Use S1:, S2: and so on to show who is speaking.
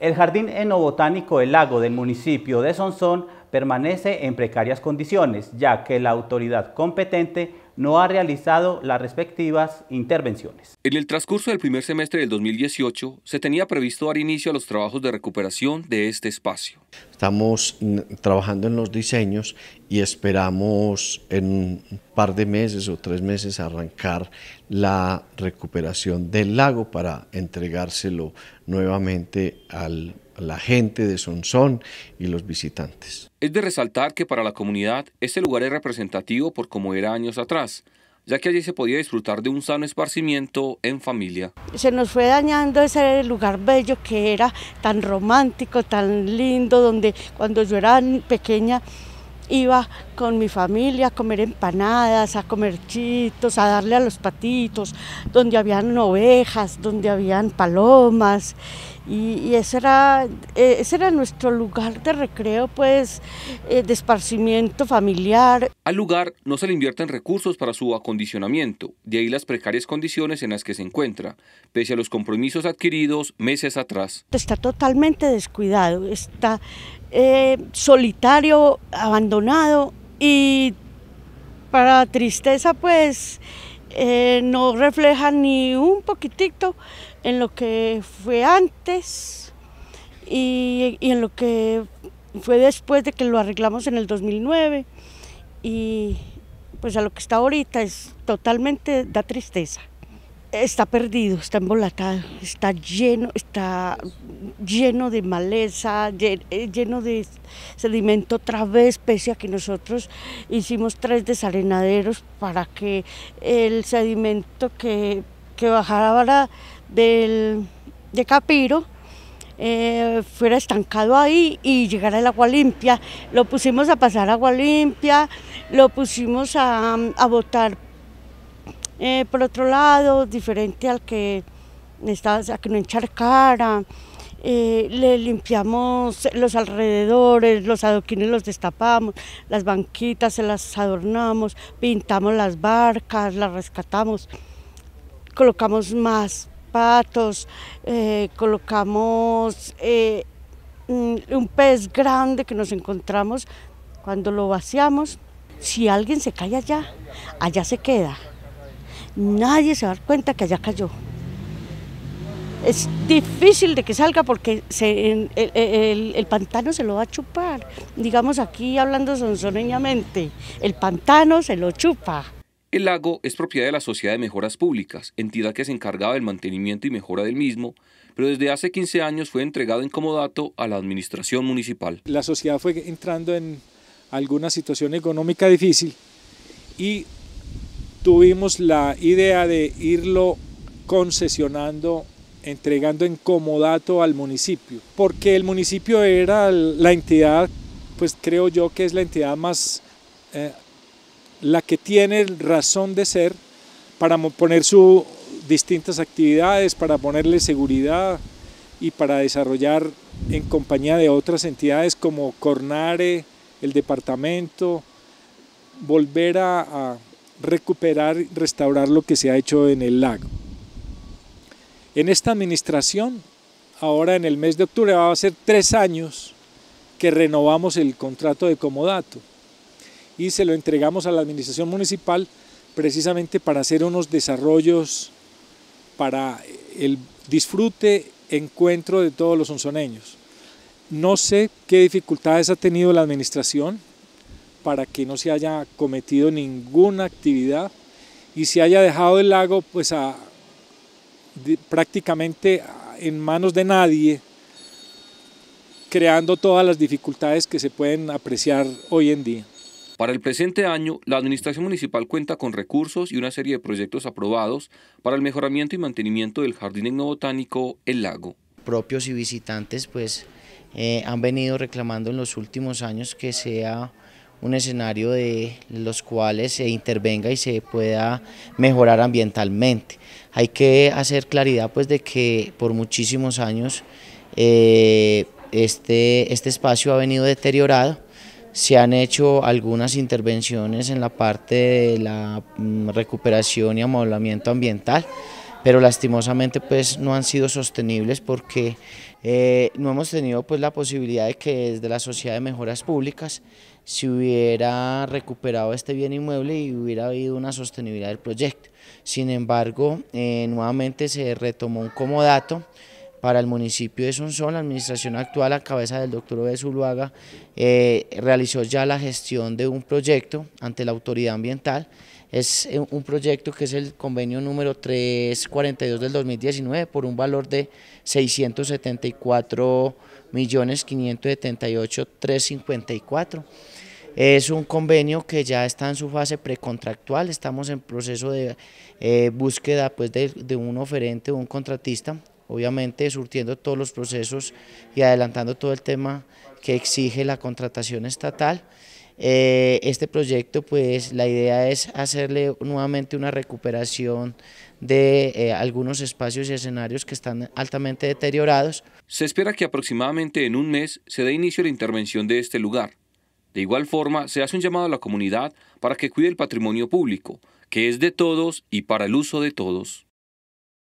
S1: El Jardín Enobotánico El Lago del municipio de Sonsón permanece en precarias condiciones, ya que la autoridad competente no ha realizado las respectivas intervenciones. En el transcurso del primer semestre del 2018 se tenía previsto dar inicio a los trabajos de recuperación de este espacio.
S2: Estamos trabajando en los diseños y esperamos en un par de meses o tres meses arrancar la recuperación del lago para entregárselo nuevamente al la gente de Sonsón y los visitantes.
S1: Es de resaltar que para la comunidad este lugar es representativo por como era años atrás, ya que allí se podía disfrutar de un sano esparcimiento en familia.
S3: Se nos fue dañando ese lugar bello que era tan romántico, tan lindo, donde cuando yo era pequeña iba con mi familia a comer empanadas, a comer chitos, a darle a los patitos, donde habían ovejas, donde habían palomas. Y, ese, era, e, ese era nuestro lugar de recreo, pues, eh, de esparcimiento familiar.
S1: Al lugar no se le invierten recursos para su acondicionamiento, de ahí las precarias condiciones en las que se encuentra, pese a los compromisos adquiridos meses atrás.
S3: Está totalmente descuidado, está eh, solitario, abandonado y para tristeza pues eh, no refleja ni un poquitito en lo que fue antes y, y, en lo que fue después de que lo arreglamos en el 2009 y pues a lo que está ahorita es totalmente da tristeza está perdido, está embolatado, está lleno, está lleno de maleza, eh, lleno de sedimento otra vez, pese a que nosotros hicimos tres desarenaderos para que el sedimento que, que bajara del, de Capiro eh, fuera estancado ahí y llegara el agua limpia. Lo pusimos a pasar agua limpia, lo pusimos a, a botar eh, por otro lado, diferente al que, que no encharcara, eh, le limpiamos los alrededores, los adoquines los destapamos, las banquitas se las adornamos, pintamos las barcas, las rescatamos, colocamos más patos, eh, colocamos mm, un pez grande que nos encontramos cuando lo vaciamos. Si alguien se cae allá, allá se queda nadie se va a dar cuenta que allá cayó. Es difícil de que salga porque se, el, pantano se lo va a chupar. Digamos aquí hablando sonsoneñamente, el pantano se lo chupa.
S1: El lago es propiedad de la Sociedad de Mejoras Públicas, entidad que se encargaba del mantenimiento y mejora del mismo, pero desde hace 15 años fue entregado en comodato a la administración municipal.
S4: La sociedad fue entrando en alguna situación económica difícil y tuvimos la idea de irlo concesionando, entregando en comodato al municipio, porque el municipio era la entidad, pues creo yo que es la entidad más, eh, la que tiene razón de ser para poner sus distintas actividades, para ponerle seguridad y para desarrollar en compañía de otras entidades como Cornare, el departamento, volver a recuperar, y restaurar lo que se ha hecho en el lago. En esta administración, ahora en el mes de octubre, va a ser tres años que renovamos el contrato de comodato y se lo entregamos a la administración municipal precisamente para hacer unos desarrollos para el disfrute, encuentro de todos los onzoneños. No sé qué dificultades ha tenido la administración, para que no se haya cometido ninguna actividad y se haya dejado el lago pues prácticamente en manos de nadie,
S1: creando todas las dificultades que se pueden apreciar hoy en día. Para el presente año, la Administración Municipal cuenta con recursos y una serie de proyectos aprobados para el mejoramiento y mantenimiento del Jardín botánico El Lago.
S2: Propios y visitantes pues, eh, han venido reclamando en los últimos años que sea un escenario de los cuales se intervenga y se pueda mejorar ambientalmente. Hay que hacer claridad pues de que por muchísimos años eh, este, este espacio ha venido deteriorado, se han hecho algunas intervenciones en la parte de la mm, recuperación y amoblamiento ambiental, pero lastimosamente pues no han sido sostenibles porque eh, no hemos tenido pues la posibilidad de que desde la Sociedad de Mejoras Públicas se hubiera recuperado este bien inmueble y hubiera habido una sostenibilidad del proyecto. Sin embargo, eh, nuevamente se retomó un comodato para el municipio de Sonsón, la administración actual a cabeza del doctor Obed Zuluaga eh, realizó ya la gestión de un proyecto ante la autoridad ambiental es eh, un proyecto que es el convenio número 342 del 2019 por un valor de 674.578.354. Es un convenio que ya está en su fase precontractual, estamos en proceso de eh, búsqueda pues, de, de, un oferente o un contratista, obviamente surtiendo todos los procesos y adelantando todo el tema que exige la contratación estatal. Eh, este proyecto, pues la idea es hacerle nuevamente una recuperación de eh, algunos espacios y escenarios que están altamente deteriorados. Se espera que
S1: aproximadamente en un mes se dé inicio a la intervención de este lugar. De igual forma, se hace un llamado a la comunidad para que cuide el patrimonio público, que es de todos y para el uso de todos.